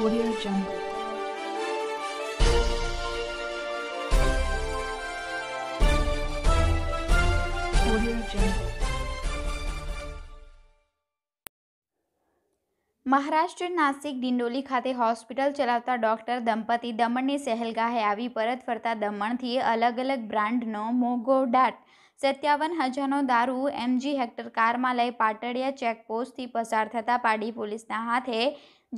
Audio Jungle. Maharashtra Nashik Dindoli ખાતે hospital ચલાવતા doctor દંપતી દમણની સહેલગાહે આવી પરત ફરતા દમણથી અલગ અલગ બ્રાન્ડનો મોગોડાટ સત્યાવન હજારનો દારૂ એમજી હેક્ટર કારમાં લઈ પાટડિયા ચેકપોસ્ટથી પસાર થતાં પાડી પોલીસના હાથે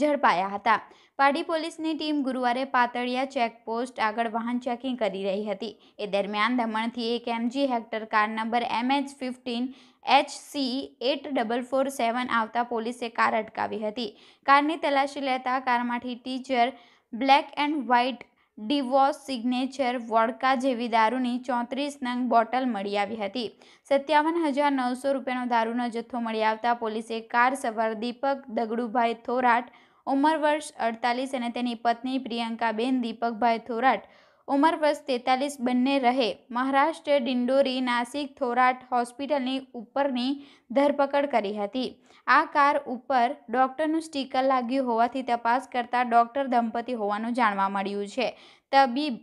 ઝડપાયા હતા પાડી પોલીસની ટીમ ગુરુવારે પાતળિયા ચેકપોસ્ટ આગળ વાહન ચેકિંગ કરી રહી હતી એ દરમિયાન દમણથી એક MG Hector car number MH fifteen H C eight double four seven આવતા પોલીસે કાર અટકાવી હતી કારની તલાશી લેતા કારમાંથી ટીચર બ્લેક એન્ડ વ્હાઇટ ડિવોસ સિગ્નેચર વોડકા જેવી દારૂની ચોત્રીસ નંગ બોટલ મળી આવી હતી સત્યાવન હજાર નવસો રૂપિયાનો દારૂનો જથ્થો મળી આવતા પોલીસે કાર સવાર દીપક દગડુભાઈ થોરાટ ઉંમર વર્ષ અડતાલીસ અને તેની પત્ની પ્રિયંકાબેન દીપકભાઈ થોરાટ ઉંમર વર્ષ તેતાલીસ બંને રહે મહારાષ્ટ્ર ડિંડોરી નાસિક થોરાટ હોસ્પિટલની ઉપરની ધરપકડ કરી હતી આ કાર ઉપર ડૉક્ટરનું સ્ટીકર લાગ્યું હોવાથી તપાસ કરતા ડૉક્ટર દંપતી હોવાનું જાણવા મળ્યું છે તબીબ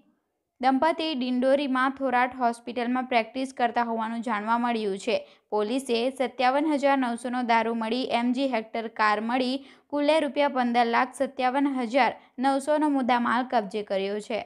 દંપતી ડિંડોરીમાં થોરાટ હોસ્પિટલમાં પ્રેક્ટિસ કરતા હોવાનું જાણવા મળ્યું છે પોલીસે સત્યાવન હજાર નવસોનો દારૂ મળી એમજી હેક્ટર કાર મળી કુલે રૂપિયા પંદર લાખ સત્યાવન હજાર નવસોનો મુદ્દામાલ કબજે કર્યો છે